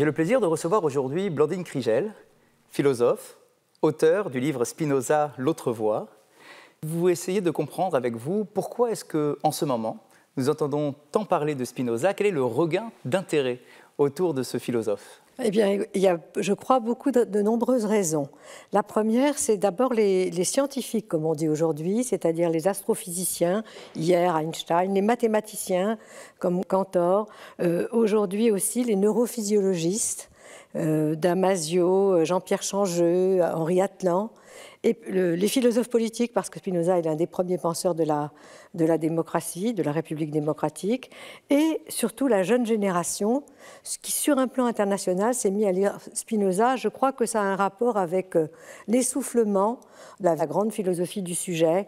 J'ai le plaisir de recevoir aujourd'hui Blandine Krigel, philosophe, auteur du livre Spinoza, L'autre voie. Vous essayez de comprendre avec vous pourquoi est-ce que, en ce moment, nous entendons tant parler de Spinoza, quel est le regain d'intérêt autour de ce philosophe eh bien, il y a, je crois, beaucoup de, nombreuses raisons. La première, c'est d'abord les, scientifiques, comme on dit aujourd'hui, c'est-à-dire les astrophysiciens, hier Einstein, les mathématiciens, comme Cantor, euh, aujourd'hui aussi les neurophysiologistes, euh, Damasio, euh, Jean-Pierre Changeux, Henri Atlan, les philosophes politiques, parce que Spinoza est l'un des premiers penseurs de la, démocratie, de la République démocratique, et surtout la jeune génération, qui sur un plan international s'est mis à lire Spinoza. Je crois que ça a un rapport avec euh, l'essoufflement de la, grande philosophie du sujet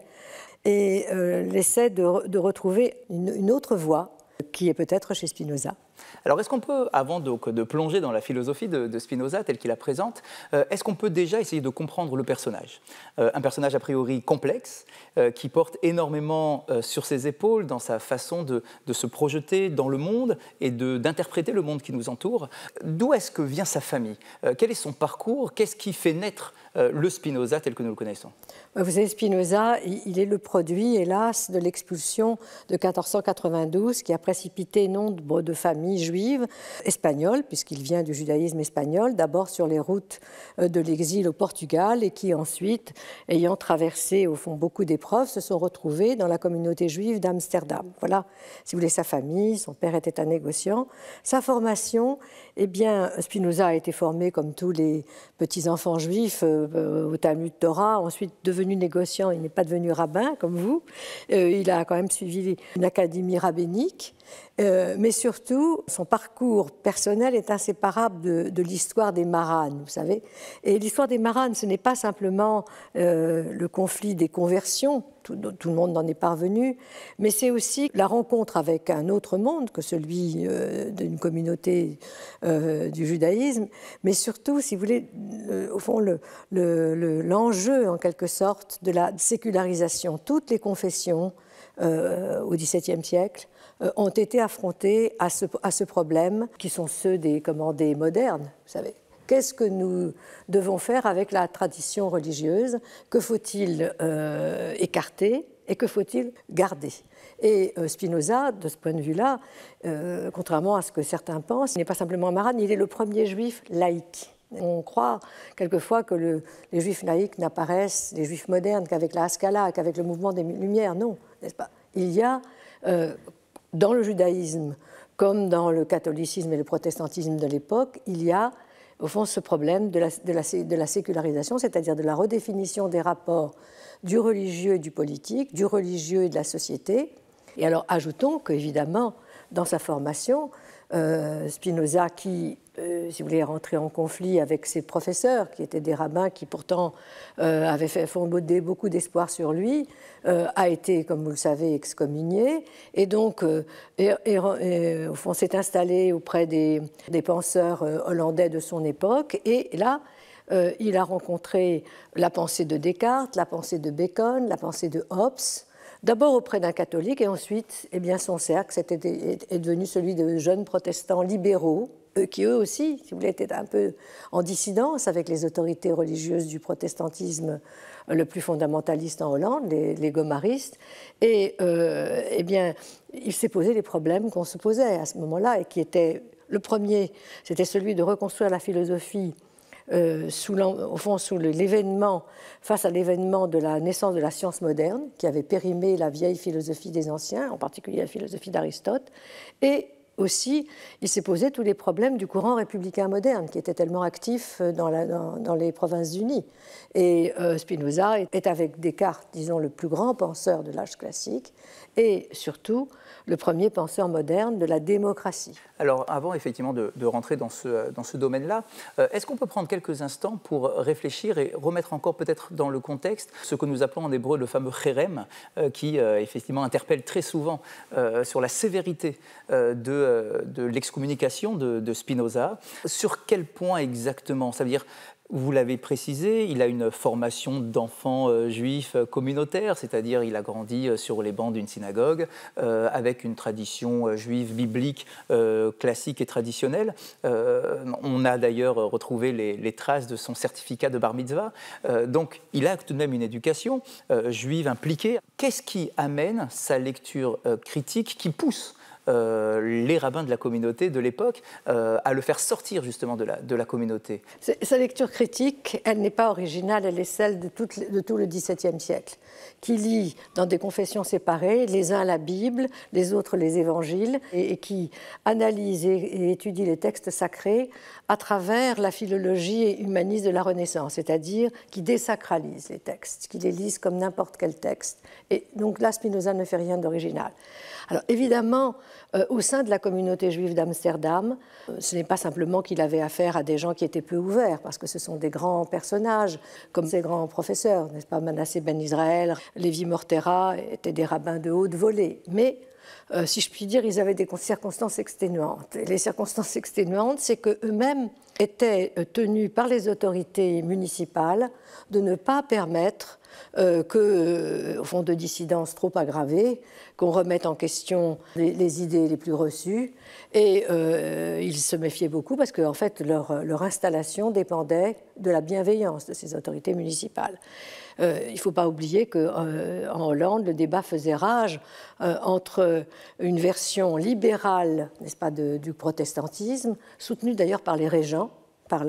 et euh, l'essai de, retrouver une autre voie qui est peut-être chez Spinoza. Alors est-ce qu'on peut, avant de, de, plonger dans la philosophie de, Spinoza telle qu'il la présente, euh, est-ce qu'on peut déjà essayer de comprendre le personnage euh, Un personnage a priori complexe, euh, qui porte énormément sur ses épaules dans sa façon de se projeter dans le monde et d'interpréter le monde qui nous entoure. D'où est-ce que vient sa famille Quel est son parcours Qu'est-ce qui fait naître euh, le Spinoza tel que nous le connaissons Vous savez, Spinoza, il est le produit, hélas, de l'expulsion de 1492 qui a précipité nombre de familles juives espagnoles, puisqu'il vient du judaïsme espagnol, d'abord sur les routes euh, de l'exil au Portugal et qui ensuite, ayant traversé au fond beaucoup d'épreuves, se sont retrouvés dans la communauté juive d'Amsterdam. Voilà, si vous voulez, sa famille, son père était un négociant, sa formation eh bien, Spinoza a été formé, comme tous les petits-enfants juifs, euh, euh, au Talmud Torah, ensuite devenu négociant, il n'est pas devenu rabbin, comme vous. Euh, il a quand même suivi une académie rabbinique. Euh, mais surtout, son parcours personnel est inséparable de, l'histoire des maranes, vous savez. Et l'histoire des maranes, ce n'est pas simplement euh, le conflit des conversions, tout, le monde en est parvenu, mais c'est aussi la rencontre avec un autre monde que celui euh, d'une communauté du judaïsme, mais surtout, si vous voulez, au fond, l'enjeu le, le, en quelque sorte de la sécularisation. Toutes les confessions au XVIIe siècle euh, ont été affrontés à ce, à ce problème, qui sont ceux des, commandés modernes, vous savez. Qu'est-ce que nous devons faire avec la tradition religieuse Que faut-il euh, écarter et que faut-il garder Et euh, Spinoza, de ce point de vue-là, contrairement à ce que certains pensent, n'est pas simplement un marane, il est le premier juif laïque. On croit quelquefois que les juifs laïcs n'apparaissent, les juifs modernes, qu'avec la Haskalah, qu'avec le mouvement des Lumières. Non, n'est-ce pas Il y a dans le judaïsme comme dans le catholicisme et le protestantisme de l'époque, il y a au fond ce problème de la, sécularisation, c'est-à-dire de la redéfinition des rapports du religieux et du politique, du religieux et de la société. Et alors ajoutons qu'évidemment, dans sa formation, euh, Spinoza, qui euh, si vous voulez, rentrer en conflit avec ses professeurs, qui étaient des rabbins qui pourtant euh, avaient fait fondre beaucoup d'espoir sur lui, euh, a été, comme vous le savez, excommunié, et donc, au fond, s'est installé auprès des, penseurs hollandais de son époque, et là, il a rencontré la pensée de Descartes, la pensée de Bacon, la pensée de Hobbes, d'abord auprès d'un catholique, et ensuite, eh bien, son cercle est devenu celui de jeunes protestants libéraux, qui eux aussi, si vous voulez, étaient un peu en dissidence avec les autorités religieuses du protestantisme le plus fondamentaliste en Hollande, les, gomaristes. Et euh, eh bien, il s'est posé les problèmes qu'on se posait à ce moment-là et qui étaient le premier, c'était celui de reconstruire la philosophie euh, au fond, sous l'événement, face à l'événement de la naissance de la science moderne, qui avait périmé la vieille philosophie des anciens, en particulier la philosophie d'Aristote, et aussi, il s'est posé tous les problèmes du courant républicain moderne, qui était tellement actif euh, dans, les provinces unies. Et euh, Spinoza est avec Descartes, disons, le plus grand penseur de l'âge classique, et surtout le premier penseur moderne de la démocratie. Alors avant effectivement de, rentrer dans ce, dans ce domaine-là, euh, est-ce qu'on peut prendre quelques instants pour réfléchir et remettre encore peut-être dans le contexte ce que nous appelons en hébreu le fameux chérem, euh, qui euh, effectivement interpelle très souvent sur la sévérité de, l'excommunication de, Spinoza. Sur quel point exactement Ça veut dire vous l'avez précisé, il a une formation d'enfant euh, juif euh, communautaire, c'est-à-dire il a grandi euh, sur les bancs d'une synagogue avec une tradition juive biblique classique et traditionnelle. on a d'ailleurs retrouvé les, les, traces de son certificat de bar mitzvah. donc il a tout de même une éducation juive impliquée. Qu'est-ce qui amène sa lecture critique qui pousse euh, les rabbins de la communauté de l'époque euh, à le faire sortir justement de la, de la communauté. Sa lecture critique, elle n'est pas originale, elle est celle de, tout le XVIIe siècle, qui lit dans des confessions séparées, les uns la Bible, les autres les évangiles, et, qui analyse et, étudie les textes sacrés à travers la philologie humaniste de la Renaissance, c'est-à-dire qui désacralise les textes, qui les lise comme n'importe quel texte. Et donc là, Spinoza ne fait rien d'original. Alors évidemment, euh, au sein de la communauté juive d'Amsterdam. Euh, ce n'est pas simplement qu'il avait affaire à des gens qui étaient peu ouverts, parce que ce sont des grands personnages, comme ces grands professeurs, n'est-ce pas, Manasseh Ben Israël, Lévi Mortera, étaient des rabbins de haute volée. Mais euh, si je puis dire, ils avaient des circonstances exténuantes. les circonstances exténuantes, c'est qu'eux-mêmes étaient tenus par les autorités municipales de ne pas permettre euh, que, euh, au fond, de dissidence trop aggravée, qu'on remette en question les, idées les plus reçues. Et euh, ils se méfiaient beaucoup parce qu'en fait, leur, installation dépendait de la bienveillance de ces autorités municipales. il ne faut pas oublier qu'en en Hollande, le débat faisait rage entre une version libérale, n'est-ce pas, du protestantisme, soutenue d'ailleurs par les régents, par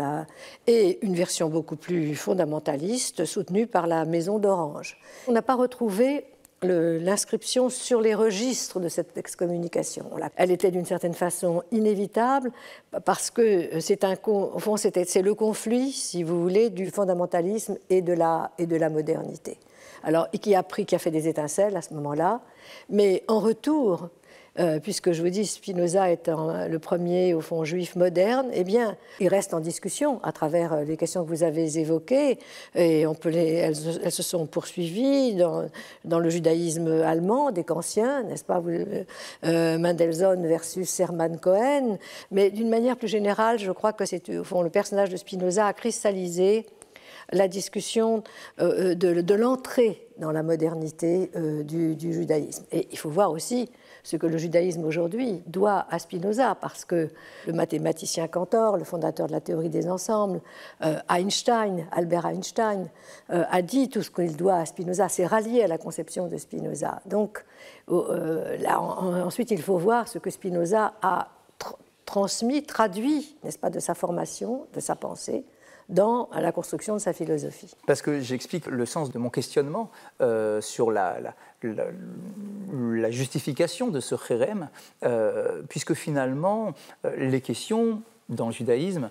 et une version beaucoup plus fondamentaliste soutenue par la Maison d'Orange. On n'a pas retrouvé l'inscription sur les registres de cette excommunication. Elle était d'une certaine façon inévitable parce que c'est le conflit, si vous voulez, du fondamentalisme et de la et de la modernité. Alors qui a pris, qui a fait des étincelles à ce moment-là, mais en retour, euh, puisque je vous dis, Spinoza est le premier, au fond, juif moderne, eh bien, il reste en discussion à travers euh, les questions que vous avez évoquées, et on peut les, elles, se sont poursuivies dans, le judaïsme allemand, des canciens, n'est-ce pas, euh, Mendelssohn versus Hermann Cohen, mais d'une manière plus générale, je crois que c'est, au fond, le personnage de Spinoza a cristallisé la discussion de, l'entrée dans la modernité du, du, judaïsme. Et il faut voir aussi ce que le judaïsme aujourd'hui doit à Spinoza, parce que le mathématicien Cantor, le fondateur de la théorie des ensembles, euh, Einstein, Albert Einstein, euh, a dit tout ce qu'il doit à Spinoza, s'est rallié à la conception de Spinoza. Donc euh, ensuite, il faut voir ce que Spinoza a transmis, traduit, n'est-ce pas, de sa formation, de sa pensée, dans la construction de sa philosophie. Parce que j'explique le sens de mon questionnement euh, sur la, la, justification de ce chérem, euh, puisque finalement, euh, les questions dans le judaïsme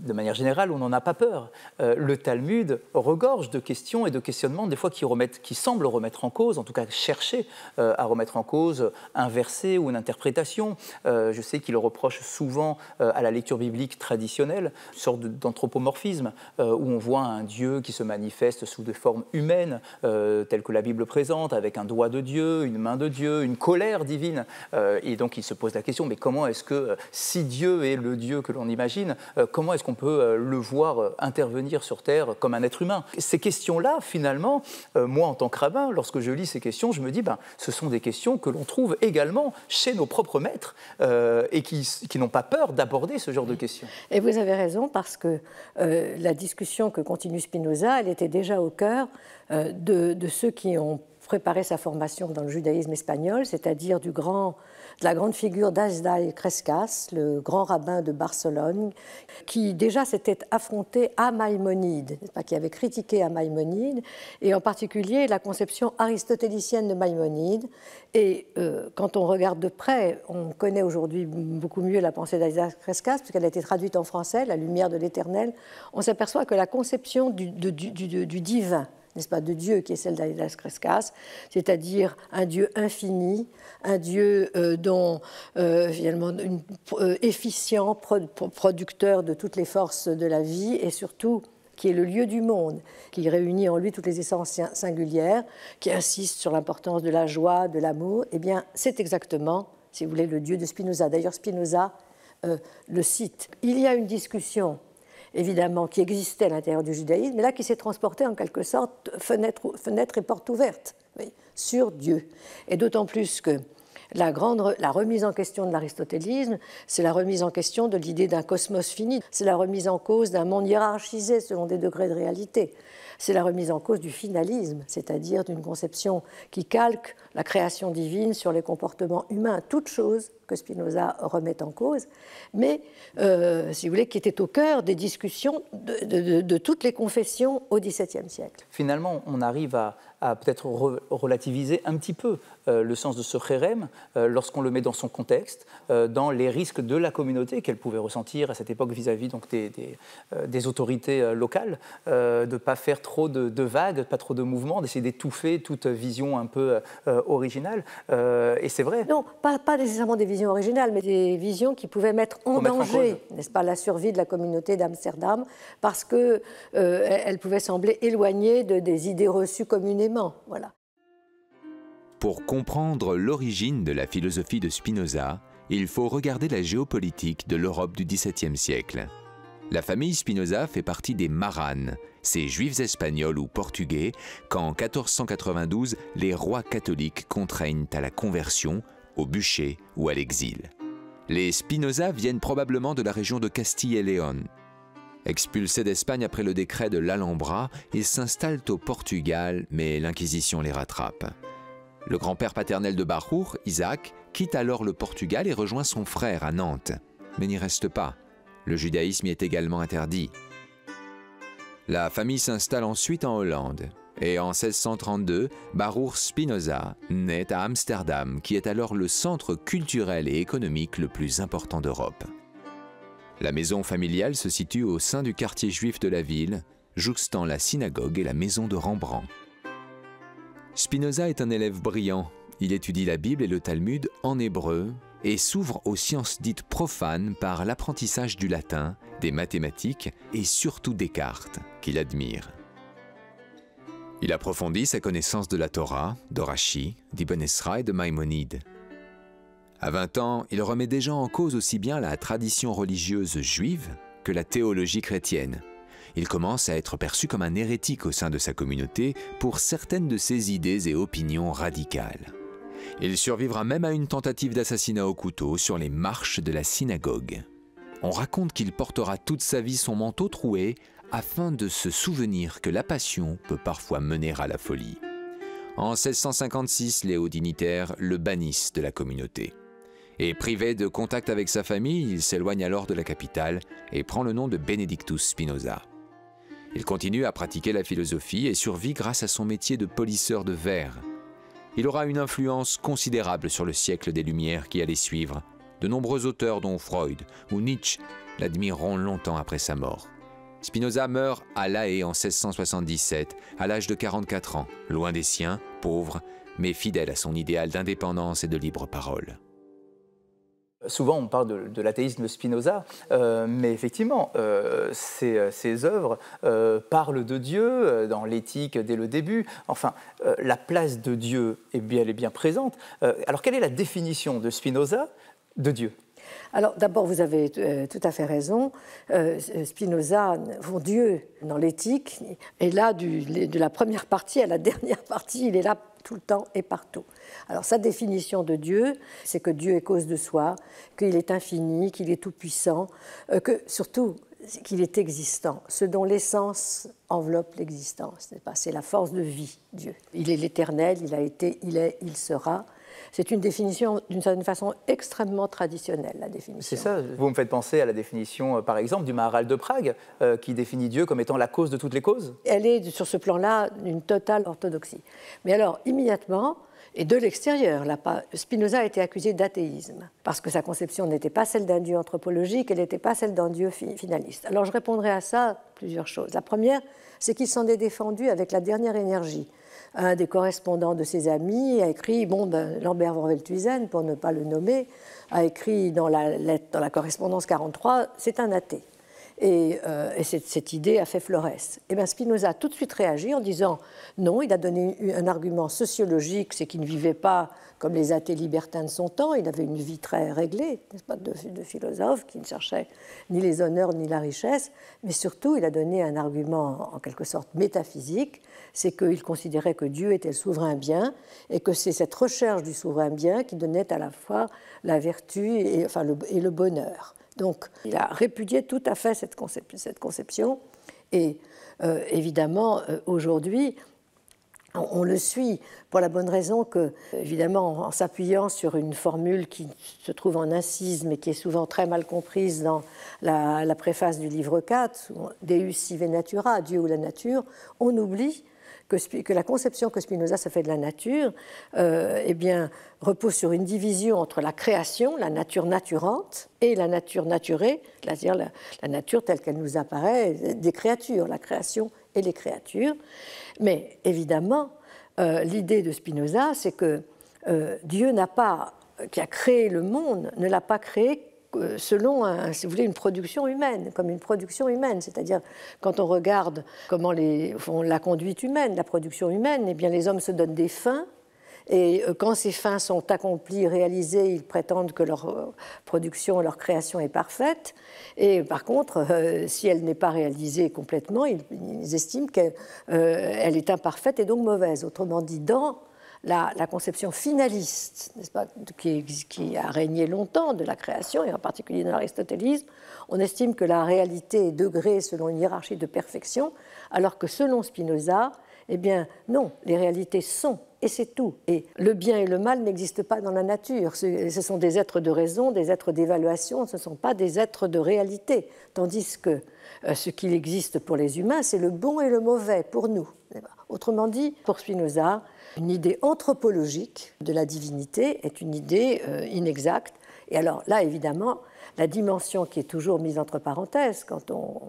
de manière générale, on n'en a pas peur. Euh, le Talmud regorge de questions et de questionnements, des fois qui, semblent remettre en cause, en tout cas chercher euh, à remettre en cause un verset ou une interprétation. Euh, je sais qu'il reproche souvent à la lecture biblique traditionnelle, une sorte d'anthropomorphisme, où on voit un Dieu qui se manifeste sous des formes humaines, telles que la Bible présente, avec un doigt de Dieu, une main de Dieu, une colère divine. et donc il se pose la question, mais comment est-ce que, si Dieu est le Dieu que l'on imagine, comment est-ce qu'on peut euh, le voir euh, intervenir sur Terre comme un être humain Ces questions-là, finalement, euh, moi en tant que rabbin, lorsque je lis ces questions, je me dis, ben, ce sont des questions que l'on trouve également chez nos propres maîtres et qui, n'ont pas peur d'aborder ce genre de questions. Et vous avez raison, parce que la discussion que continue Spinoza, elle était déjà au cœur de ceux qui ont préparé sa formation dans le judaïsme espagnol, c'est-à-dire du grand la grande figure d'Asdai Crescas, le grand rabbin de Barcelone, qui déjà s'était affronté à Maïmonide, qui avait critiqué à Maïmonide, et en particulier la conception aristotélicienne de Maïmonide. Et euh, quand on regarde de près, on connaît aujourd'hui beaucoup mieux la pensée d'Asdai Crescas, puisqu'elle a été traduite en français, La lumière de l'éternel, on s'aperçoit que la conception du divin, n'est-ce pas, de Dieu, qui est celle d'Aidas Crescas, c'est-à-dire un Dieu infini, un Dieu euh, dont, euh, finalement, une, euh, efficient, producteur de toutes les forces de la vie et surtout qui est le lieu du monde, qui réunit en lui toutes les essences singulières, qui insiste sur l'importance de la joie, de l'amour, eh bien, c'est exactement, si vous voulez, le Dieu de Spinoza. D'ailleurs, Spinoza le cite. Il y a une discussion évidemment, qui existait à l'intérieur du judaïsme, mais là qui s'est transporté en quelque sorte fenêtre, et porte ouverte sur Dieu. Et d'autant plus que la, grande, la remise en question de l'aristotélisme, c'est la remise en question de l'idée d'un cosmos fini, c'est la remise en cause d'un monde hiérarchisé selon des degrés de réalité c'est la remise en cause du finalisme, c'est-à-dire d'une conception qui calque la création divine sur les comportements humains, toute chose que Spinoza remet en cause, mais, euh, si vous voulez, qui était au cœur des discussions de, toutes les confessions au XVIIe siècle. Finalement, on arrive à, peut-être relativiser un petit peu euh, le sens de ce rérem euh, lorsqu'on le met dans son contexte, dans les risques de la communauté qu'elle pouvait ressentir à cette époque vis-à-vis donc des, des, des, autorités locales, de ne pas faire trop trop de, vagues, pas trop de mouvements, d'essayer d'étouffer toute vision un peu euh, originale. Euh, et c'est vrai. Non, pas, nécessairement des visions originales, mais des visions qui pouvaient mettre en danger, n'est-ce pas, la survie de la communauté d'Amsterdam, parce que euh, pouvait sembler éloignée des idées reçues communément. Voilà. Pour comprendre l'origine de la philosophie de Spinoza, il faut regarder la géopolitique de l'Europe du XVIIe siècle. La famille Spinoza fait partie des Maranes, ces juifs espagnols ou portugais qu'en 1492 les rois catholiques contraignent à la conversion, au bûcher ou à l'exil. Les Spinoza viennent probablement de la région de Castille et Léon. Expulsés d'Espagne après le décret de l'Alhambra, ils s'installent au Portugal, mais l'Inquisition les rattrape. Le grand-père paternel de Baruch, Isaac, quitte alors le Portugal et rejoint son frère à Nantes. Mais n'y reste pas. Le judaïsme y est également interdit. La famille s'installe ensuite en Hollande. Et en 1632, Baruch Spinoza naît à Amsterdam, qui est alors le centre culturel et économique le plus important d'Europe. La maison familiale se situe au sein du quartier juif de la ville, jouxtant la synagogue et la maison de Rembrandt. Spinoza est un élève brillant. Il étudie la Bible et le Talmud en hébreu, et s'ouvre aux sciences dites profanes par l'apprentissage du latin, des mathématiques et surtout cartes qu'il admire. Il approfondit sa connaissance de la Torah, d'Orachi, d'Ibn Esra et de Maïmonide. À 20 ans, il remet déjà en cause aussi bien la tradition religieuse juive que la théologie chrétienne. Il commence à être perçu comme un hérétique au sein de sa communauté pour certaines de ses idées et opinions radicales. Il survivra même à une tentative d'assassinat au couteau sur les marches de la synagogue. On raconte qu'il portera toute sa vie son manteau troué afin de se souvenir que la passion peut parfois mener à la folie. En 1656, les hauts dignitaires le bannissent de la communauté. Et privé de contact avec sa famille, il s'éloigne alors de la capitale et prend le nom de Benedictus Spinoza. Il continue à pratiquer la philosophie et survit grâce à son métier de polisseur de verre il aura une influence considérable sur le siècle des Lumières qui allait suivre. De nombreux auteurs, dont Freud ou Nietzsche, l'admireront longtemps après sa mort. Spinoza meurt à La Haye en 1677, à l'âge de 44 ans, loin des siens, pauvre, mais fidèle à son idéal d'indépendance et de libre parole. Souvent, on parle de, l'athéisme de Spinoza, euh, mais effectivement, euh, ces, œuvres euh, parlent de Dieu dans l'éthique dès le début. Enfin, la place de Dieu est bien, elle est bien présente. alors, quelle est la définition de Spinoza de Dieu alors d'abord, vous avez tout à fait raison. Spinoza, pour Dieu dans l'éthique, est là de la première partie à la dernière partie, il est là tout le temps et partout. Alors sa définition de Dieu, c'est que Dieu est cause de soi, qu'il est infini, qu'il est tout-puissant, euh, que surtout qu'il est existant, ce dont l'essence enveloppe l'existence, C'est la force de vie, Dieu. Il est l'éternel, il a été, il est, il sera. C'est une définition, d'une certaine façon, extrêmement traditionnelle, la définition. C'est ça. Vous me faites penser à la définition, euh, par exemple, du Maharal de Prague, euh, qui définit Dieu comme étant la cause de toutes les causes. Elle est, sur ce plan-là, d'une totale orthodoxie. Mais alors, immédiatement, et de l'extérieur. Spinoza a été accusé d'athéisme parce que sa conception n'était pas celle d'un dieu anthropologique, elle n'était pas celle d'un dieu finaliste. Alors je répondrai à ça plusieurs choses. La première, c'est qu'il s'en est défendu avec la dernière énergie un des correspondants de ses amis a écrit, bon, ben, Lambert vorvel pour ne pas le nommer, a écrit dans la, lettre, dans la correspondance 43, c'est un athée. Et, euh, cette, idée a fait florès. Et eh bien Spinoza a tout de suite réagi en disant non, il a donné un argument sociologique, c'est qu'il ne vivait pas comme les athées libertins de son temps, il avait une vie très réglée, n'est-ce pas, de, philosophes philosophe qui ne cherchait ni les honneurs ni la richesse, mais surtout il a donné un argument en quelque sorte métaphysique, c'est qu'il considérait que Dieu était le souverain bien et que c'est cette recherche du souverain bien qui donnait à la fois la vertu et le bonheur. Donc il a répudié tout à fait cette, conception. Et euh, évidemment, euh, aujourd'hui, on, le suit pour la bonne raison que, évidemment, en, s'appuyant sur une formule qui se trouve en incise, mais qui est souvent très mal comprise dans la, préface du livre 4, Deus sive natura, Dieu ou la nature, on oublie que, la conception que Spinoza se fait de la nature euh, eh bien, repose sur une division entre la création, la nature naturante, et la nature naturée, c'est-à-dire la, nature telle qu'elle nous apparaît, des créatures, la création et les créatures. Mais évidemment, euh, l'idée de Spinoza, c'est que euh, Dieu n'a pas, qui a créé le monde, ne l'a pas créé euh, selon, si vous voulez, une production humaine, comme une production humaine. C'est-à-dire, quand on regarde comment font la conduite humaine, la production humaine, eh bien, les hommes se donnent des fins. Et euh, quand ces fins sont accomplies, réalisées, ils prétendent que leur euh, production, leur création est parfaite. Et par contre, si elle n'est pas réalisée complètement, ils, estiment qu'elle est imparfaite et donc mauvaise. Autrement dit, dans la, conception finaliste, n'est-ce pas, qui, a régné longtemps de la création, et en particulier de l'aristotélisme, on estime que la réalité est degré selon une hiérarchie de perfection, alors que selon Spinoza, eh bien non, les réalités sont et c'est tout. Et le bien et le mal n'existent pas dans la nature. Ce sont des êtres de raison, des êtres d'évaluation, ce ne sont pas des êtres de réalité. Tandis que euh, ce qu'il existe pour les humains, c'est le bon et le mauvais pour nous. Autrement dit, pour Spinoza, une idée anthropologique de la divinité est une idée euh, inexacte. Et alors là, évidemment, la dimension qui est toujours mise entre parenthèses quand on,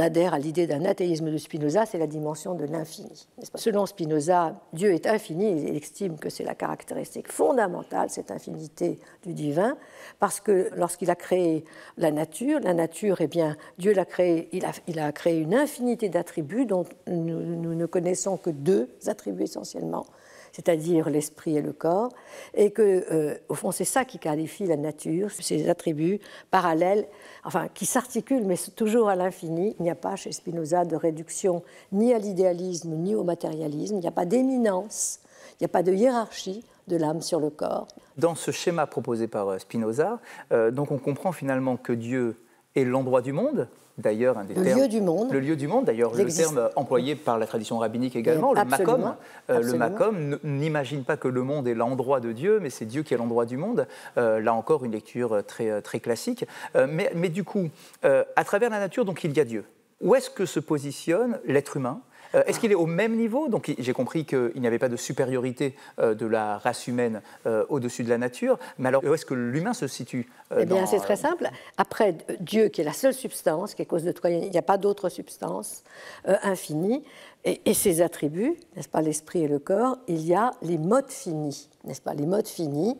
adhère à l'idée d'un athéisme de Spinoza, c'est la dimension de l'infini. Selon Spinoza, Dieu est infini, il estime que c'est la caractéristique fondamentale, cette infinité du divin, parce que lorsqu'il a créé la nature, la nature, eh bien, Dieu l'a créé, il a, créé une infinité d'attributs dont nous ne connaissons que deux attributs essentiellement, c'est-à-dire l'esprit et le corps, et que, euh, au fond, c'est ça qui qualifie la nature, ses attributs parallèles, enfin, qui s'articulent, mais toujours à l'infini. Il n'y a pas chez Spinoza de réduction ni à l'idéalisme ni au matérialisme, il n'y a pas d'éminence, il n'y a pas de hiérarchie de l'âme sur le corps. Dans ce schéma proposé par euh, Spinoza, euh, donc on comprend finalement que Dieu est l'endroit du monde, d'ailleurs un le Lieu du monde. Le lieu du monde, d'ailleurs, le terme employé par la tradition rabbinique également, le Makom. Euh, le Makom n'imagine pas que le monde est l'endroit de Dieu, mais c'est Dieu qui est l'endroit du monde. Euh, là encore, une lecture euh, très, très classique. mais, mais, du coup, à travers la nature, donc il y a Dieu. Où est-ce que se positionne l'être humain euh, est-ce qu'il est au même niveau Donc j'ai compris qu'il n'y avait pas de supériorité euh, de la race humaine euh, au-dessus de la nature, mais alors où est-ce que l'humain se situe Eh bien, c'est très simple. Après, Dieu, qui est la seule substance, qui est cause de toi, il n'y a pas d'autre substance infinie, et, ses attributs, n'est-ce pas, l'esprit et le corps, il y a les modes finis, n'est-ce pas, les modes finis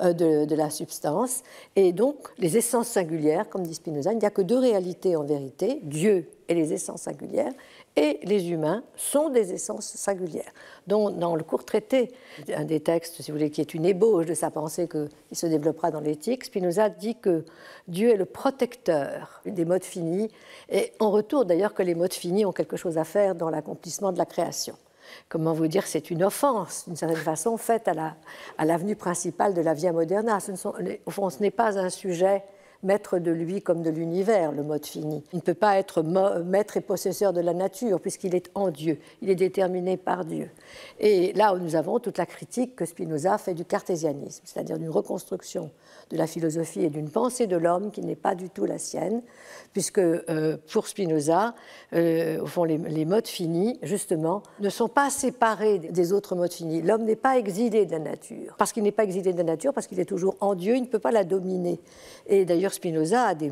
de, de, la substance, et donc les essences singulières, comme dit Spinoza, il n'y a que deux réalités en vérité, Dieu et les essences singulières, et les humains sont des essences singulières. Donc, dans le court traité, un des textes, si vous voulez, qui est une ébauche de sa pensée que, qui se développera dans l'éthique, Spinoza dit que Dieu est le protecteur des modes finis, et en retour d'ailleurs que les modes finis ont quelque chose à faire dans l'accomplissement de la création. Comment vous dire, c'est une offense, d'une certaine façon, faite à l'avenue la, à principale de la Via Moderna. Ce au fond, ce n'est pas un sujet maître de lui comme de l'univers, le mode fini. Il ne peut pas être maître et possesseur de la nature, puisqu'il est en Dieu, il est déterminé par Dieu. Et là, nous avons toute la critique que Spinoza fait du cartésianisme, c'est-à-dire d'une reconstruction de la philosophie et d'une pensée de l'homme qui n'est pas du tout la sienne, puisque euh, pour Spinoza, euh, au fond, les, les, modes finis, justement, ne sont pas séparés des autres modes finis. L'homme n'est pas exilé de la nature, parce qu'il n'est pas exilé de la nature, parce qu'il est toujours en Dieu, il ne peut pas la dominer. Et d'ailleurs, Spinoza a des,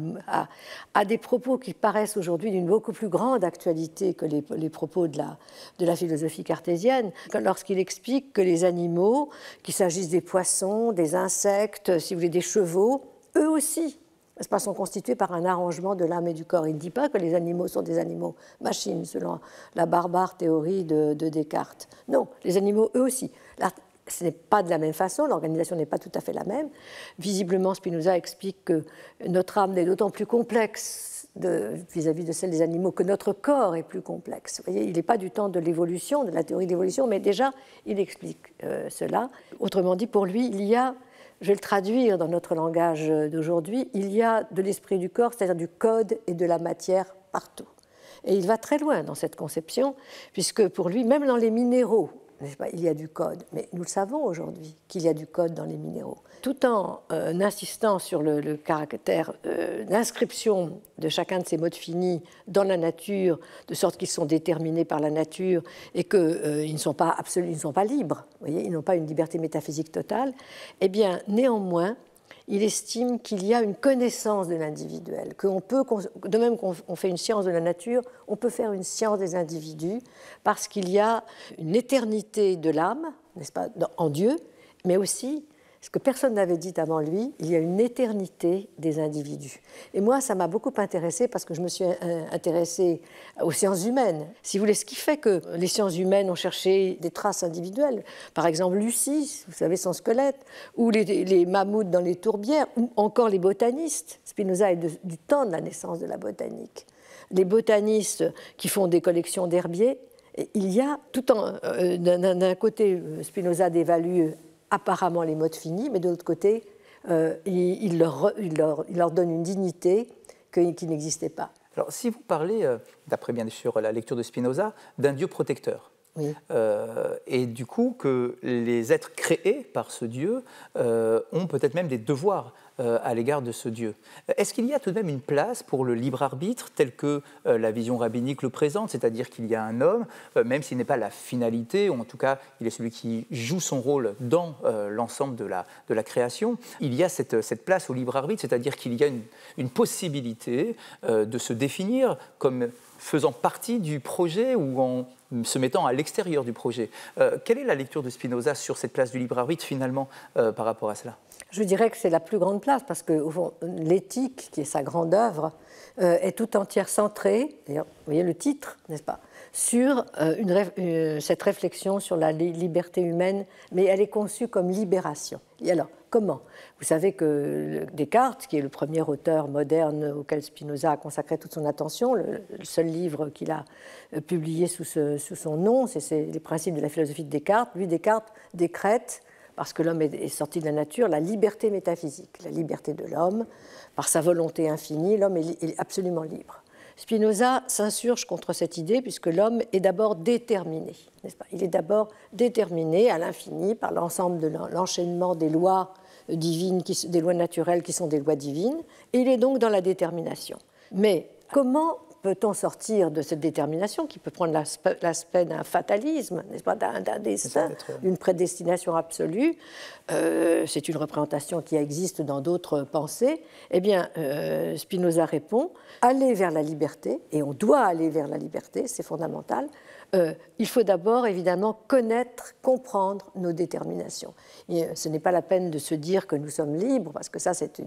a, des, propos qui paraissent aujourd'hui d'une beaucoup plus grande actualité que les, propos de la, de la, philosophie cartésienne, lorsqu'il explique que les animaux, qu'il s'agisse des poissons, des insectes, si vous voulez, des chevaux, eux aussi sont constitués par un arrangement de l'âme et du corps. Il ne dit pas que les animaux sont des animaux machines, selon la barbare théorie de, de Descartes. Non, les animaux, eux aussi ce n'est pas de la même façon, l'organisation n'est pas tout à fait la même. Visiblement, Spinoza explique que notre âme est d'autant plus complexe vis-à-vis de, celle des animaux que notre corps est plus complexe. voyez, il n'est pas du temps de l'évolution, de la théorie de l'évolution, mais déjà, il explique euh, cela. Autrement dit, pour lui, il y a, je vais le traduire dans notre langage d'aujourd'hui, il y a de l'esprit du corps, c'est-à-dire du code et de la matière partout. Et il va très loin dans cette conception, puisque pour lui, même dans les minéraux, il y a du code, mais nous le savons aujourd'hui qu'il y a du code dans les minéraux. Tout en euh, insistant sur le, caractère l'inscription euh, d'inscription de chacun de ces modes finis dans la nature, de sorte qu'ils sont déterminés par la nature et qu'ils euh, ne sont pas ils sont pas libres. Voyez, ils n'ont pas une liberté métaphysique totale. Eh bien, néanmoins, il estime qu'il y a une connaissance de l'individuel, qu'on peut, de même qu'on fait une science de la nature, on peut faire une science des individus, parce qu'il y a une éternité de l'âme, n'est-ce pas, en Dieu, mais aussi ce que personne n'avait dit avant lui, il y a une éternité des individus. Et moi, ça m'a beaucoup intéressée parce que je me suis euh, intéressée aux sciences humaines. Si vous voulez, ce qui fait que les sciences humaines ont cherché des traces individuelles, par exemple Lucie, vous savez, son squelette, ou les, les mammouths dans les tourbières, ou encore les botanistes. Spinoza est du temps de la naissance de la botanique. Les botanistes qui font des collections d'herbiers, il y a, tout en, euh, d'un côté, euh, Spinoza dévalue apparemment les modes finis, mais de l'autre côté, euh, il, leur, donne une dignité qui n'existait pas. Alors, si vous parlez, euh, d'après bien sûr la lecture de Spinoza, d'un Dieu protecteur, euh, et du coup que les êtres créés par ce Dieu ont peut-être même des devoirs euh, à l'égard de ce Dieu. Est-ce qu'il y a tout de même une place pour le libre arbitre tel que euh, la vision rabbinique le présente, c'est-à-dire qu'il y a un homme, euh, même s'il n'est pas la finalité, ou en tout cas il est celui qui joue son rôle dans l'ensemble de la, de la création, il y a cette, place au libre arbitre, c'est-à-dire qu'il y a une possibilité de se définir comme faisant partie du projet ou en se mettant à l'extérieur du projet. Euh, quelle est la lecture de Spinoza sur cette place du libre arbitre finalement euh, par rapport à cela Je dirais que c'est la plus grande place parce que l'éthique, qui est sa grande œuvre, euh, est tout entière centrée, vous voyez le titre, n'est-ce pas, sur euh, euh, cette réflexion sur la liberté humaine, mais elle est conçue comme libération. Et alors, comment Vous savez que Descartes, qui est le premier auteur moderne auquel Spinoza a consacré toute son attention, le, seul livre qu'il a euh, publié sous, son nom, c'est les principes de la philosophie de Descartes, lui, Descartes décrète parce que l'homme est sorti de la nature, la liberté métaphysique, la liberté de l'homme. Par sa volonté infinie, l'homme est absolument libre. Spinoza s'insurge contre cette idée puisque l'homme est d'abord déterminé, n'est-ce pas Il est d'abord déterminé à l'infini par l'ensemble de l'enchaînement des lois divines, des lois naturelles qui sont des lois divines, et il est donc dans la détermination. Mais comment peut-on sortir de cette détermination qui peut prendre l'aspect d'un fatalisme, n'est-ce pas, d'un destin, euh, d'une prédestination absolue euh, C'est une représentation qui existe dans d'autres pensées. Eh bien, euh, Spinoza répond aller vers la liberté, et on doit aller vers la liberté, c'est fondamental. il faut d'abord évidemment connaître, comprendre nos déterminations. Et ce n'est pas la peine de se dire que nous sommes libres, parce que ça c'est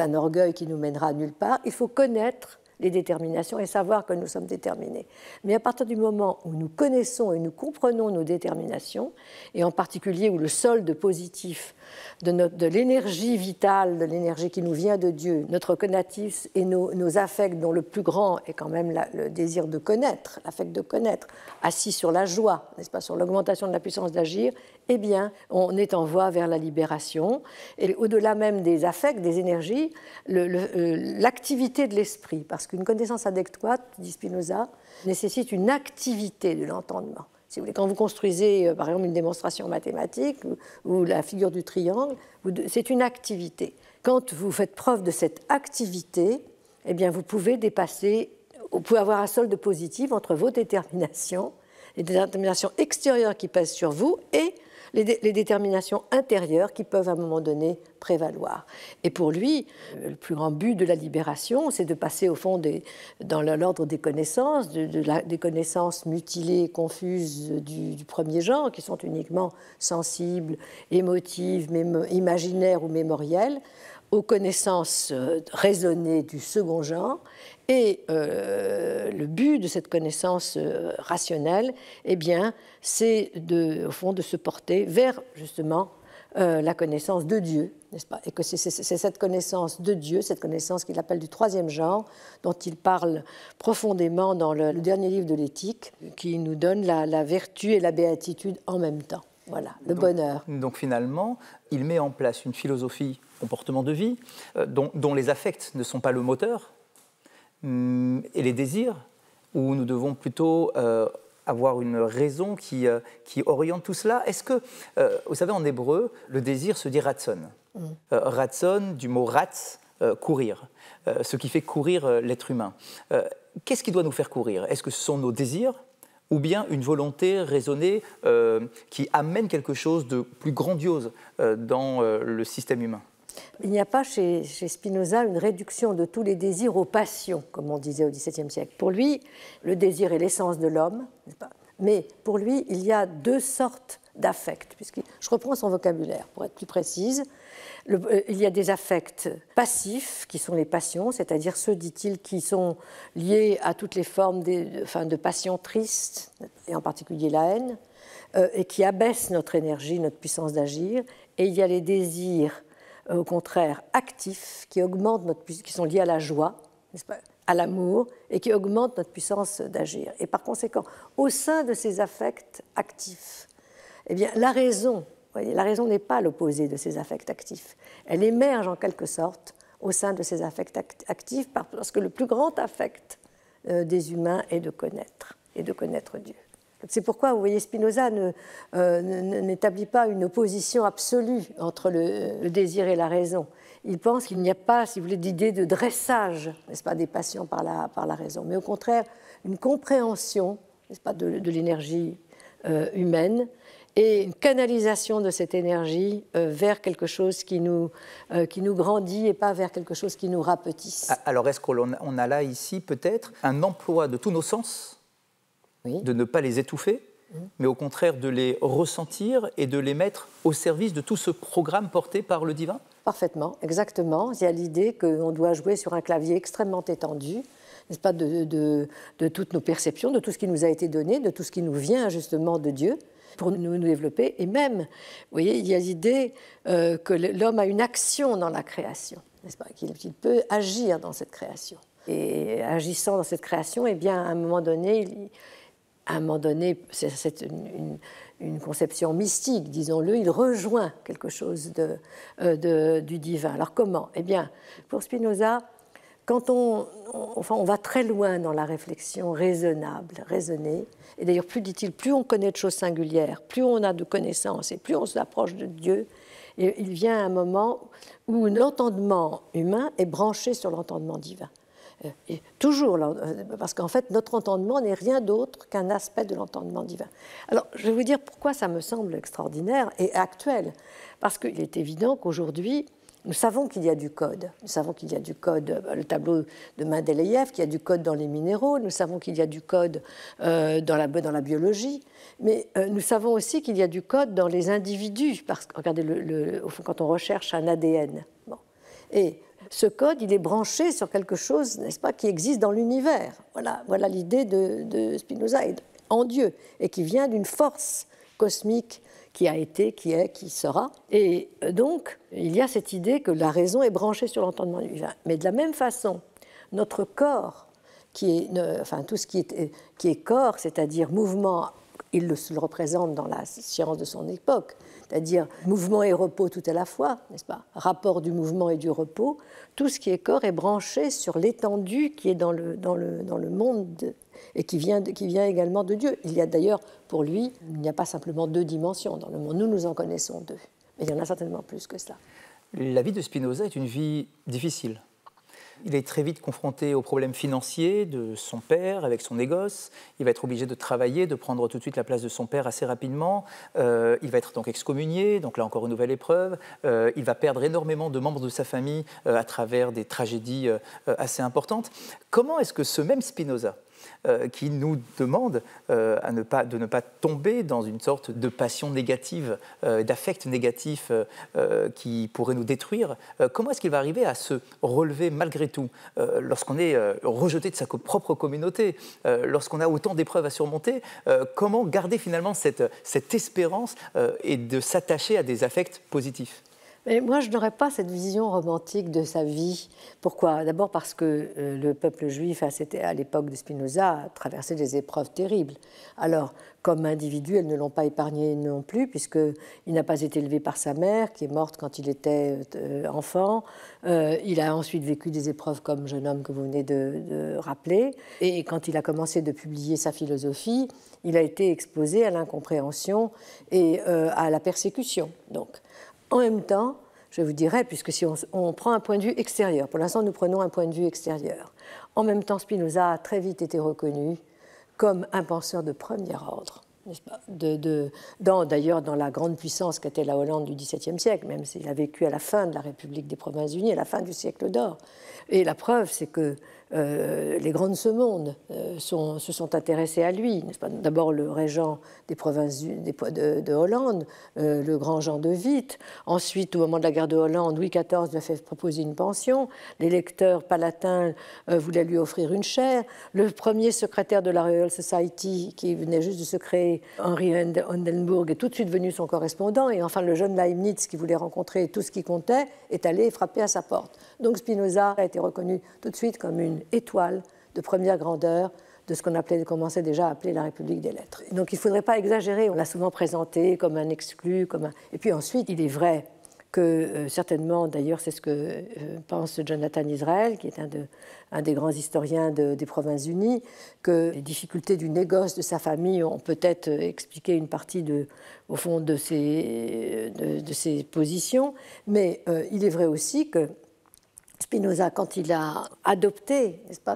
un orgueil qui nous mènera à nulle part. Il faut connaître les déterminations et savoir que nous sommes déterminés. Mais à partir du moment où nous connaissons et nous comprenons nos déterminations, et en particulier où le solde positif de, notre, de l'énergie vitale, de l'énergie qui nous vient de Dieu, notre cognatis et nos, nos affects, dont le plus grand est quand même le désir de connaître, l'affect de connaître, assis sur la joie, n'est-ce pas, sur l'augmentation de la puissance d'agir eh bien, on est en voie vers la libération. Et au-delà même des affects, des énergies, euh, l'activité de l'esprit, parce qu'une connaissance adéquate, dit Spinoza, nécessite une activité de l'entendement. Si vous voulez, quand vous construisez, euh, par exemple, une démonstration mathématique ou, la figure du triangle, c'est une activité. Quand vous faites preuve de cette activité, eh bien, vous pouvez dépasser, vous pouvez avoir un solde positif entre vos déterminations, les déterminations extérieures qui pèsent sur vous et les, déterminations intérieures qui peuvent à un moment donné prévaloir. Et pour lui, euh, le plus grand but de la libération, c'est de passer au fond des, dans l'ordre des connaissances, des connaissances mutilées, confuses du, premier genre, qui sont uniquement sensibles, émotives, imaginaires ou mémorielles, aux connaissances euh, raisonnées du second genre et euh, le but de cette connaissance euh, rationnelle, eh bien, c'est de, au fond de se porter vers justement euh, la connaissance de Dieu, n'est-ce pas Et que c'est cette connaissance de Dieu, cette connaissance qu'il appelle du troisième genre, dont il parle profondément dans le, dernier livre de l'éthique, qui nous donne la, vertu et la béatitude en même temps. Voilà, le bonheur. Donc finalement, il met en place une philosophie comportement de vie dont, dont les affects ne sont pas le moteur, Hum, et les désirs, où nous devons plutôt euh, avoir une raison euh, qui, oriente tout cela. Est-ce que, euh, vous savez, en hébreu, le désir se dit ratson mm. Ratson, du mot ratz, courir, ce qui fait courir l'être humain. Qu'est-ce qui doit nous faire courir Est-ce que ce sont nos désirs ou bien une volonté raisonnée qui amène quelque chose de plus grandiose dans le système humain il n'y a pas chez, Spinoza une réduction de tous les désirs aux passions, comme on disait au XVIIe siècle. Pour lui, le désir est l'essence de l'homme, mais pour lui, il y a deux sortes d'affects. Je reprends son vocabulaire pour être plus précise. Euh, il y a des affects passifs, qui sont les passions, c'est-à-dire ceux, dit-il, qui sont liés à toutes les formes de, enfin, passions tristes, et en particulier la haine, euh, et qui abaissent notre énergie, notre puissance d'agir. Et il y a les désirs euh, au contraire actifs, qui, augmentent notre qui sont liés à la joie, à l'amour, et qui augmentent notre puissance d'agir. Et par conséquent, au sein de ces affects actifs, eh bien, la raison, la raison n'est pas l'opposé de ces affects actifs. Elle émerge en quelque sorte au sein de ces affects actifs, parce que le plus grand affect euh, des humains est de connaître, et de connaître Dieu. C'est pourquoi, vous voyez, Spinoza euh, n'établit pas une opposition absolue entre le, désir et la raison. Il pense qu'il n'y a pas, si vous voulez, d'idée de dressage, n'est-ce pas, des passions par la, raison, mais au contraire, une compréhension, n'est-ce pas, de, l'énergie euh, humaine et une canalisation de cette énergie euh, vers quelque chose qui nous, qui nous grandit et pas vers quelque chose qui nous rapetisse. Ah, alors, est-ce qu'on a là, ici, peut-être, un emploi de tous nos sens de ne pas les étouffer, mais au contraire de les ressentir et de les mettre au service de tout ce programme porté par le divin Parfaitement, exactement. Il y a l'idée qu'on doit jouer sur un clavier extrêmement étendu, n'est-ce pas, de, toutes nos perceptions, de tout ce qui nous a été donné, de tout ce qui nous vient justement de Dieu pour nous, développer. Et même, vous voyez, il y a l'idée euh, que l'homme a une action dans la création, n'est-ce pas, qu'il peut agir dans cette création. Et agissant dans cette création, et eh bien, à un moment donné, il, à un moment donné, c'est une, conception mystique, disons-le, il rejoint quelque chose de, euh, du divin. Alors comment Eh bien, pour Spinoza, quand on, enfin, on va très loin dans la réflexion raisonnable, raisonnée, et d'ailleurs, plus dit-il, plus on connaît de choses singulières, plus on a de connaissances et plus on s'approche de Dieu, et il vient un moment où l'entendement humain est branché sur l'entendement divin. Euh, et toujours, euh, parce qu'en fait, notre entendement n'est rien d'autre qu'un aspect de l'entendement divin. Alors, je vais vous dire pourquoi ça me semble extraordinaire et actuel, parce qu'il est évident qu'aujourd'hui, nous savons qu'il y a du code. Nous savons qu'il y a du code, euh, le tableau de Mendeleïev, qu'il y a du code dans les minéraux, nous savons qu'il y a du code dans, la, dans la biologie, mais nous savons aussi qu'il y a du code dans les individus, parce que, regardez, le, fond, quand on recherche un ADN. Et ce code, il est branché sur quelque chose, n'est-ce pas, qui existe dans l'univers. Voilà, voilà l'idée de, Spinoza en Dieu, et qui vient d'une force cosmique qui a été, qui est, qui sera. Et euh, donc, il y a cette idée que la raison est branchée sur l'entendement divin. Mais de la même façon, notre corps, qui est, enfin tout ce qui est, qui est corps, c'est-à-dire mouvement, il le représente dans la science de son époque, c'est-à-dire mouvement et repos tout à la fois, n'est-ce pas Rapport du mouvement et du repos, tout ce qui est corps est branché sur l'étendue qui est dans le, dans le, dans le monde et qui vient, qui vient également de Dieu. Il y a d'ailleurs, pour lui, il n'y a pas simplement deux dimensions dans le monde. Nous, nous en connaissons deux, mais il y en a certainement plus que cela. La vie de Spinoza est une vie difficile. Il est très vite confronté aux problèmes financiers de son père avec son négoce. Il va être obligé de travailler, de prendre tout de suite la place de son père assez rapidement. Euh, il va être donc excommunié, donc là encore une nouvelle épreuve. Euh, il va perdre énormément de membres de sa famille euh, à travers des tragédies assez importantes. Comment est-ce que ce même Spinoza, euh, qui nous demande euh, de ne pas tomber dans une sorte de passion négative, euh, d'affect négatif qui pourrait nous détruire. comment est-ce qu'il va arriver à se relever malgré tout lorsqu'on est rejeté de sa propre communauté, lorsqu'on a autant d'épreuves à surmonter Comment garder finalement cette espérance et de s'attacher à des affects positifs mais moi, je n'aurais pas cette vision romantique de sa vie. Pourquoi D'abord parce que euh, le peuple juif, à l'époque de Spinoza, a traversé des épreuves terribles. Alors, comme individu, elles ne l'ont pas épargné non plus, puisqu'il n'a pas été élevé par sa mère, qui est morte quand il était euh, enfant. Euh, il a ensuite vécu des épreuves comme jeune homme que vous venez de, de rappeler. Et quand il a commencé de publier sa philosophie, il a été exposé à l'incompréhension et à la persécution. Donc, en même temps, je vous dirais, puisque si on, prend un point de vue extérieur, pour l'instant nous prenons un point de vue extérieur, en même temps Spinoza a très vite été reconnu comme un penseur de premier ordre. d'ailleurs, dans la grande puissance qu'était la Hollande du XVIIe siècle, même s'il a vécu à la fin de la République des Provinces-Unies, à la fin du siècle d'or. Et la preuve, c'est que euh, les grandes de ce monde euh, se sont intéressés à lui. pas D'abord le régent des provinces des, de, de, Hollande, euh, le grand Jean de Witt. Ensuite, au moment de la guerre de Hollande, Louis XIV lui a fait proposer une pension. L'électeur palatin voulait lui offrir une chaire. Le premier secrétaire de la Royal Society, qui venait juste de se créer, Henri Hindenburg, est tout de suite venu son correspondant. Et enfin, le jeune Leibniz, qui voulait rencontrer tout ce qui comptait, est allé frapper à sa porte. Donc Spinoza a été reconnu tout de suite comme une étoile de première grandeur de ce qu'on appelait, commençait déjà à appeler la République des lettres. Donc il ne faudrait pas exagérer, on l'a souvent présenté comme un exclu, comme un... Et puis ensuite, il est vrai que euh, certainement, d'ailleurs, c'est ce que euh, pense Jonathan Israel, qui est un, de, un des grands historiens des Provinces-Unies, que les difficultés du négoce de sa famille ont peut-être euh, expliqué une partie, de, au fond, de ses, de, ses positions. Mais il est vrai aussi que Spinoza, quand il a adopté, n'est-ce pas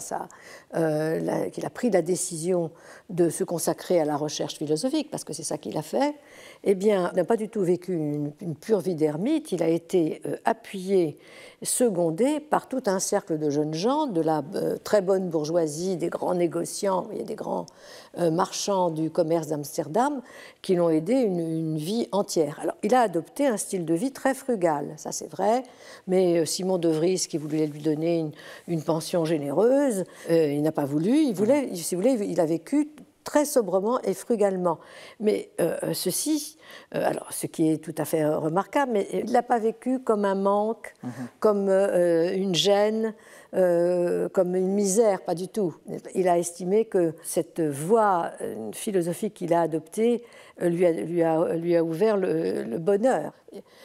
euh, qu'il a pris la décision de se consacrer à la recherche philosophique, parce que c'est ça qu'il a fait, eh bien, n'a pas du tout vécu une, pure vie d'ermite. Il a été euh, appuyé, secondé par tout un cercle de jeunes gens, de la euh, très bonne bourgeoisie, des grands négociants, il y des grands euh, marchands du commerce d'Amsterdam, qui l'ont aidé une, vie entière. Alors, il a adopté un style de vie très frugal, ça c'est vrai, mais Simon de Vries, qui voulait lui donner une, pension généreuse, il n'a pas voulu. Il voulait, il a vécu très sobrement et frugalement. Mais euh, ceci, euh, alors ce qui est tout à fait remarquable, mais il l'a pas vécu comme un manque, mhm. comme euh, une gêne, comme une misère, pas du tout. Il a estimé que cette voie philosophique qu'il a adoptée lui a, ouvert le, bonheur.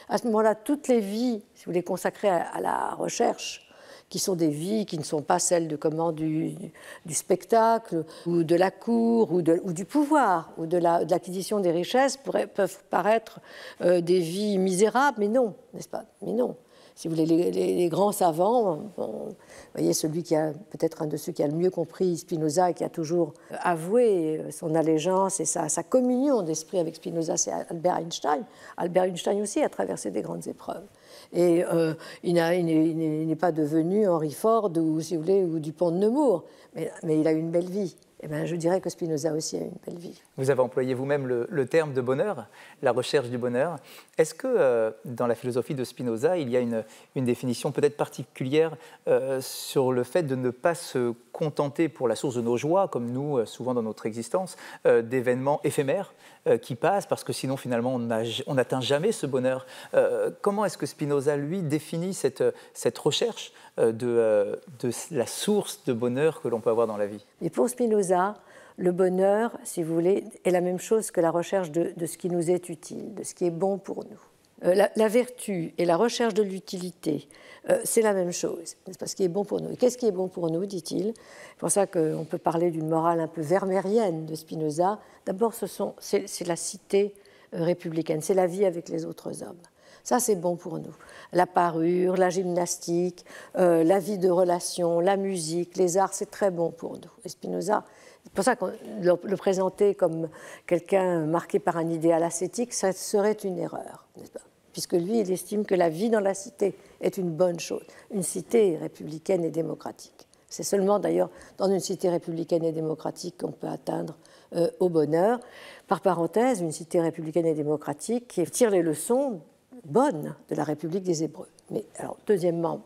À ce moment-là, toutes les vies, si vous les consacrez à la recherche, qui sont des vies qui ne sont pas celles de du, spectacle ou de la cour ou, du pouvoir ou de l'acquisition des richesses peuvent paraître euh, des vies misérables, mais non, n'est-ce pas Mais non. Si vous voulez, les, grands savants, vous voyez, celui qui a peut-être un de ceux qui a le mieux compris Spinoza et qui a toujours euh, avoué euh, son allégeance et sa, sa communion d'esprit avec Spinoza, c'est Albert Einstein. Albert Einstein aussi a traversé des grandes épreuves. Et euh, il n'est pas devenu Henry Ford ou, si vous voulez, ou Dupont de Nemours mais, il a une belle vie. Eh bien, je dirais que Spinoza aussi a une belle vie. Vous avez employé vous-même le, terme de bonheur, la recherche du bonheur. Est-ce que euh, dans la philosophie de Spinoza, il y a une, définition peut-être particulière euh, sur le fait de ne pas se contenter pour la source de nos joies, comme nous, euh, souvent dans notre existence, d'événements éphémères qui passent, parce que sinon, finalement, on n'atteint jamais ce bonheur Comment est-ce que Spinoza, lui, définit cette, cette recherche de, de la source de bonheur que l'on avoir dans la vie Et pour Spinoza, le bonheur, si vous voulez, est la même chose que la recherche de, ce qui nous est utile, de ce qui est bon pour nous. Euh, la, vertu et la recherche de l'utilité, euh, c'est la même chose. C'est parce qu'il est bon pour nous. Qu'est-ce qui est bon pour nous, dit-il C'est pour ça qu'on peut parler d'une morale un peu vermérienne de Spinoza. D'abord, c'est la cité euh, républicaine, c'est la vie avec les autres hommes. Ça, c'est bon pour nous. La parure, la gymnastique, euh, la vie de relation, la musique, les arts, c'est très bon pour nous. Et Spinoza, c'est pour ça que le, présenter comme quelqu'un marqué par un idéal ascétique, ça serait une erreur, n'est-ce pas puisque lui, il estime que la vie dans la cité est une bonne chose, une cité républicaine et démocratique. C'est seulement d'ailleurs dans une cité républicaine et démocratique qu'on peut atteindre euh, au bonheur. Par parenthèse, une cité républicaine et démocratique qui tire les leçons bonne de la République des Hébreux. Mais alors, deuxièmement,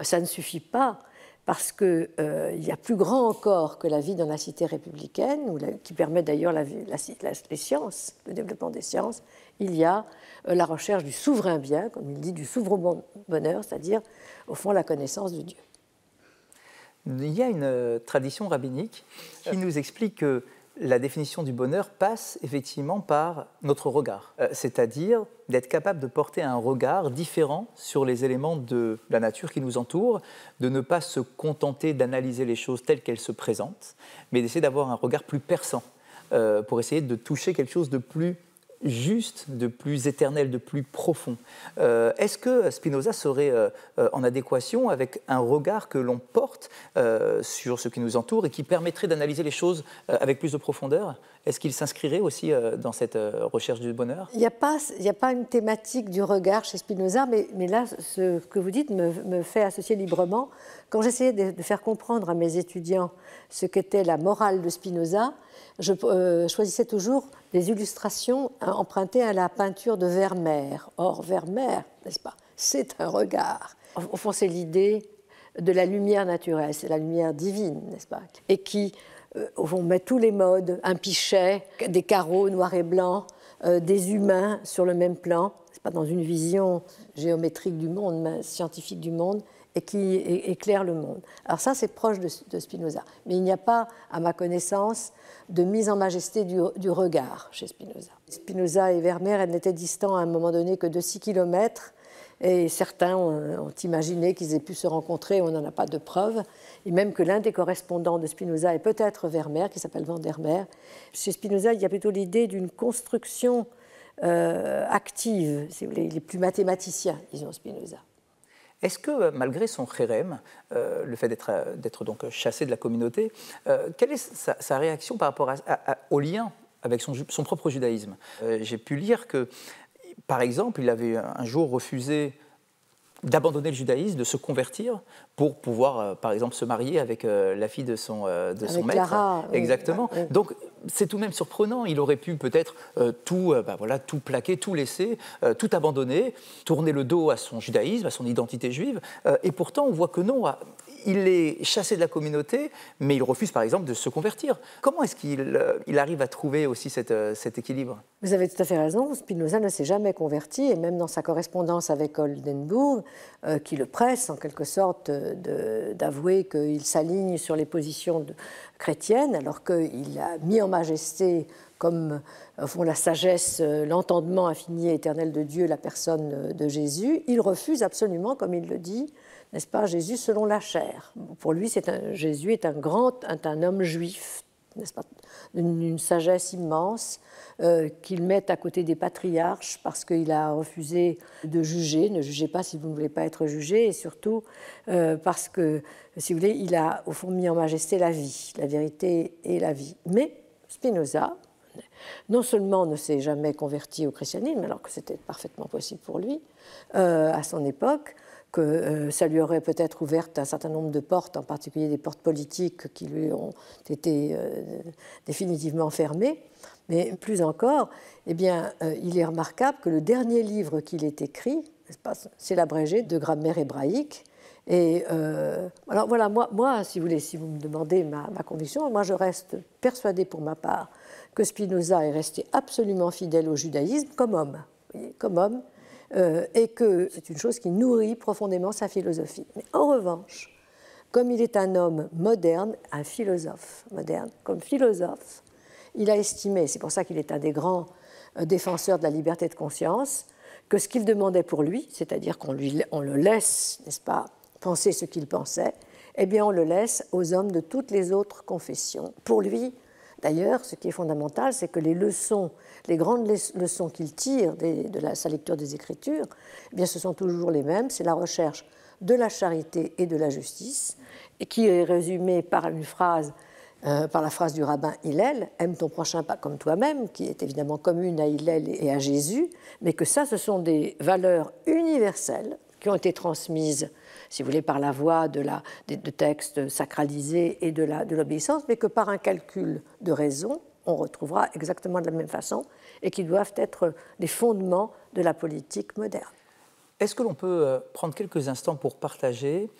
ça ne suffit pas parce qu'il euh, il y a plus grand encore que la vie dans la cité républicaine, ou qui permet d'ailleurs la, la, les sciences, le développement des sciences, il y a euh, la recherche du souverain bien, comme il dit, du souverain bonheur, c'est-à-dire, au fond, la connaissance de Dieu. Il y a une euh, tradition rabbinique qui nous explique que la définition du bonheur passe effectivement par notre regard, euh, c'est-à-dire d'être capable de porter un regard différent sur les éléments de la nature qui nous entoure, de ne pas se contenter d'analyser les choses telles qu'elles se présentent, mais d'essayer d'avoir un regard plus perçant euh, pour essayer de toucher quelque chose de plus juste, de plus éternel, de plus profond. Euh, est-ce que Spinoza serait euh, en adéquation avec un regard que l'on porte euh, sur ce qui nous entoure et qui permettrait d'analyser les choses avec plus de profondeur est-ce qu'il s'inscrirait aussi euh, dans cette euh, recherche du bonheur Il n'y a, pas, a pas une thématique du regard chez Spinoza, mais, là, ce que vous dites me, fait associer librement. Quand j'essayais de, faire comprendre à mes étudiants ce qu'était la morale de Spinoza, je euh, choisissais toujours des illustrations empruntées à la peinture de Vermeer. Or, Vermeer, n'est-ce pas C'est un regard. Au fond, c'est l'idée de la lumière naturelle, c'est la lumière divine, n'est-ce pas Et qui euh, on met tous les modes, un pichet, des carreaux noirs et blancs, euh, des humains sur le même plan, c'est pas dans une vision géométrique du monde, mais scientifique du monde, et qui éclaire le monde. Alors ça, c'est proche de, Spinoza. Mais il n'y a pas, à ma connaissance, de mise en majesté du, regard chez Spinoza. Spinoza et Vermeer n'étaient distants à un moment donné que de 6 km, et certains ont imaginé qu'ils aient pu se rencontrer, on n'en a pas de preuves et même que l'un des correspondants de Spinoza est peut-être Vermeer, qui s'appelle Van der Meer. Chez Spinoza, il y a plutôt l'idée d'une construction euh, active, les plus mathématiciens, disons Spinoza. Est-ce que, malgré son chérème, euh, le fait d'être donc chassé de la communauté, euh, quelle est sa, réaction par rapport à, au lien avec son, son propre judaïsme J'ai pu lire que, par exemple, il avait un jour refusé d'abandonner le judaïsme, de se convertir pour pouvoir, euh, par exemple, se marier avec euh, la fille de son, euh, de son maître. Exactement. Donc, c'est tout de même surprenant. Il aurait pu peut-être euh, tout, euh, bah, voilà, tout plaquer, tout laisser, euh, tout abandonner, tourner le dos à son judaïsme, à son identité juive. et pourtant, on voit que non. Il est chassé de la communauté, mais il refuse par exemple de se convertir. Comment est-ce qu'il arrive à trouver aussi cet équilibre Vous avez tout à fait raison. Spinoza ne s'est jamais converti, et même dans sa correspondance avec Oldenburg, qui le presse en quelque sorte d'avouer qu'il s'aligne sur les positions chrétiennes, alors qu'il a mis en majesté, comme euh, font la sagesse, euh, l'entendement infini et éternel de Dieu, la personne euh, de Jésus, il refuse absolument, comme il le dit, n'est-ce pas, Jésus selon la chair. Pour lui, c'est un, Jésus est un grand, un, un homme juif, n'est-ce pas, une, sagesse immense qu'il met à côté des patriarches parce qu'il a refusé de juger. Ne jugez pas si vous ne voulez pas être jugé, et surtout parce que, si vous voulez, il a au fond mis en majesté la vie, la vérité et la vie. Mais Spinoza, non seulement ne s'est jamais converti au christianisme, alors que c'était parfaitement possible pour lui euh, à son époque, que euh, ça lui aurait peut-être ouvert un certain nombre de portes, en particulier des portes politiques qui lui ont été euh, définitivement fermées, mais plus encore, eh bien, il est remarquable que le dernier livre qu'il ait écrit, c'est l'abrégé de grammaire hébraïque, et euh, alors voilà, moi, moi, si vous voulez, si vous me demandez ma, conviction, moi je reste persuadée pour ma part que Spinoza est resté absolument fidèle au judaïsme comme homme, comme homme, euh, et que c'est une chose qui nourrit profondément sa philosophie. Mais en revanche, comme il est un homme moderne, un philosophe moderne, comme philosophe, il a estimé, c'est pour ça qu'il est un des grands euh, défenseurs de la liberté de conscience, que ce qu'il demandait pour lui, c'est-à-dire qu'on on le laisse, n'est-ce pas, penser ce qu'il pensait, eh bien on le laisse aux hommes de toutes les autres confessions. Pour lui, d'ailleurs, ce qui est fondamental, c'est que les leçons, les grandes leçons qu'il tire de sa lecture des Écritures, eh bien ce sont toujours les mêmes, c'est la recherche de la charité et de la justice, et qui est résumée par une phrase euh, par la phrase du rabbin Hillel, aime ton prochain pas comme toi-même, qui est évidemment commune à Hillel et à Jésus, mais que ça, ce sont des valeurs universelles qui ont été transmises si vous voulez, par la voie de, la, de, textes sacralisés et de l'obéissance, de mais que par un calcul de raison, on retrouvera exactement de la même façon, et qui doivent être des fondements de la politique moderne. Est-ce que l'on peut euh, prendre quelques instants pour partager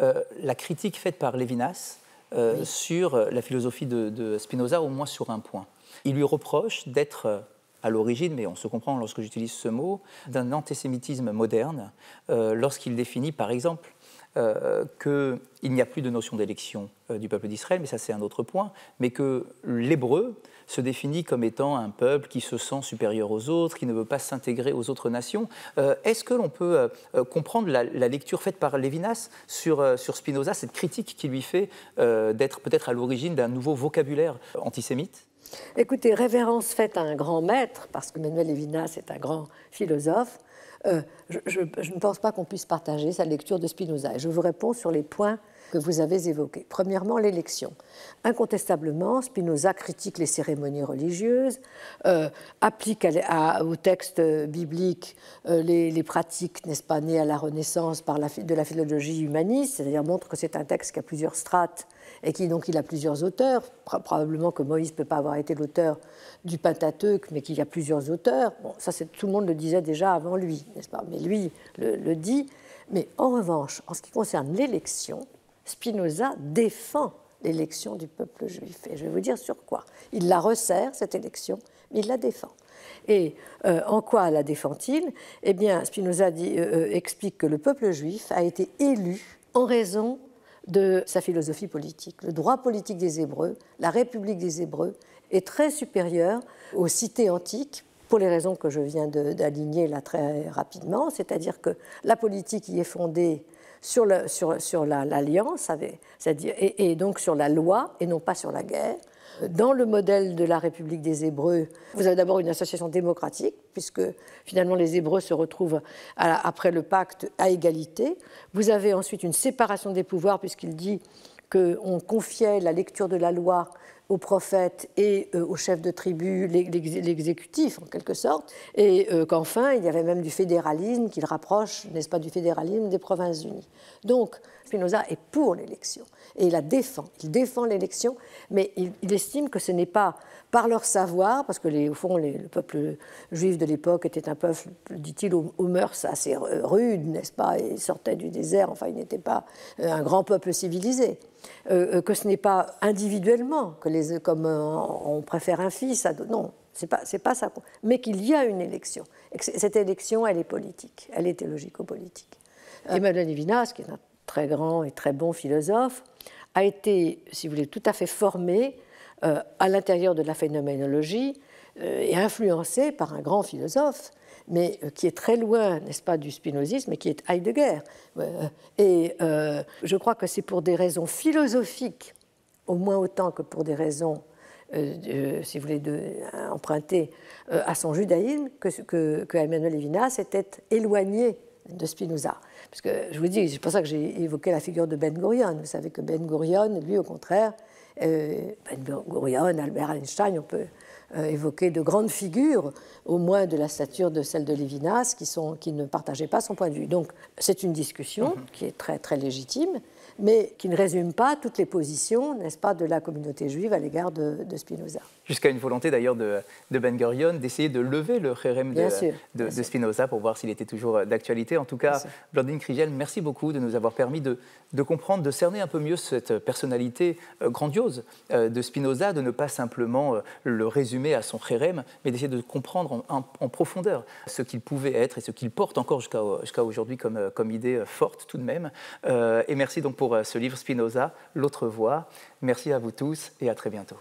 euh, la critique faite par Lévinas euh, sur la philosophie de, Spinoza, au moins sur un point Il lui reproche d'être à l'origine, mais on se comprend lorsque j'utilise ce mot, d'un antisémitisme moderne, lorsqu'il définit par exemple euh, qu'il n'y a plus de notion d'élection euh, du peuple d'Israël, mais ça c'est un autre point, mais que l'hébreu se définit comme étant un peuple qui se sent supérieur aux autres, qui ne veut pas s'intégrer aux autres nations. Euh, est-ce que l'on peut comprendre la, lecture faite par Lévinas sur, sur Spinoza, cette critique qui lui fait d'être peut-être à l'origine d'un nouveau vocabulaire antisémite Écoutez, révérence faite à un grand maître, parce que Manuel Lévinas est un grand philosophe, euh, je, ne pense pas qu'on puisse partager sa lecture de Spinoza. Et je vous réponds sur les points que vous avez évoqués. Premièrement, l'élection. Incontestablement, Spinoza critique les cérémonies religieuses, euh, applique au texte euh, biblique les, pratiques, n'est-ce pas, nées à la Renaissance par de la philologie humaniste, c'est-à-dire montre que c'est un texte qui a plusieurs strates et qui donc il a plusieurs auteurs. Probablement que Moïse peut pas avoir été l'auteur du Pentateuque, mais qu'il y a plusieurs auteurs. Bon, ça, c'est tout le monde le disait déjà avant lui, n'est-ce pas Mais lui le, dit. Mais en revanche, en ce qui concerne l'élection, Spinoza défend l'élection du peuple juif. Et je vais vous dire sur quoi. Il la resserre, cette élection, mais il la défend. Et euh, en quoi la défend-il Eh bien, Spinoza euh, euh, explique que le peuple juif a été élu en raison de sa philosophie politique. Le droit politique des Hébreux, la République des Hébreux, est très supérieur aux cités antiques pour les raisons que je viens d'aligner là très rapidement, c'est-à-dire que la politique y est fondée sur l'alliance, sur, sur cest et donc sur la loi et non pas sur la guerre dans le modèle de la République des Hébreux, vous avez d'abord une association démocratique, puisque finalement les Hébreux se retrouvent après le pacte à égalité. Vous avez ensuite une séparation des pouvoirs, puisqu'il dit qu'on confiait la lecture de la loi aux prophètes et euh, aux chefs de tribu, l'exécutif en quelque sorte, et euh, qu'enfin il y avait même du fédéralisme qu'il rapproche, n'est-ce pas, du fédéralisme des Provinces-Unies. Donc Spinoza est pour l'élection et il la défend. Il défend l'élection, mais il, estime que ce n'est pas par leur savoir, parce que les, au fond, les, le peuple juif de l'époque était un peuple, dit-il, aux, mœurs assez rudes, n'est-ce pas Il sortait du désert, enfin, il n'était pas euh, un grand peuple civilisé. Euh, euh, que ce n'est pas individuellement, que les, comme on préfère un fils, à, non, c'est pas, pas ça. Mais qu'il y a une élection. Et que cette élection, elle est politique, elle est théologico-politique. Emmanuel Levinas, qui est un très grand et très bon philosophe, a été, si vous voulez, tout à fait formé euh, à l'intérieur de la phénoménologie euh, et influencé par un grand philosophe, mais euh, qui est très loin, n'est-ce pas, du spinozisme, et qui est Heidegger. et je crois que c'est pour des raisons philosophiques, au moins autant que pour des raisons si vous voulez, de, à son judaïsme, que, que, que Emmanuel Levinas était éloigné de Spinoza. Parce que je vous dis, c'est pour ça que j'ai évoqué la figure de Ben Gurion. Vous savez que Ben Gurion, lui, au contraire, euh, Ben Gurion, Albert Einstein, on peut euh, évoquer de grandes figures, au moins de la stature de celle de Lévinas, qui, sont, qui ne partageaient pas son point de vue. Donc c'est une discussion mhm. qui est très, très légitime, mais qui ne résume pas toutes les positions, n'est-ce pas, de la communauté juive à l'égard de Spinoza jusqu'à une volonté d'ailleurs de, Ben Gurion d'essayer de lever le Hrérem de, Spinoza pour voir s'il était toujours euh, d'actualité. En tout cas, Blandine Krigel, merci beaucoup de nous avoir permis de, comprendre, de cerner un peu mieux cette euh, personnalité euh, grandiose de Spinoza, de ne pas simplement le résumer à son Hrérem, mais d'essayer de comprendre en, profondeur ce qu'il pouvait être et ce qu'il porte encore jusqu'à aujourd'hui comme, comme, idée forte tout de même. et merci donc pour ce livre Spinoza, L'autre voie. Merci à vous tous et à très bientôt.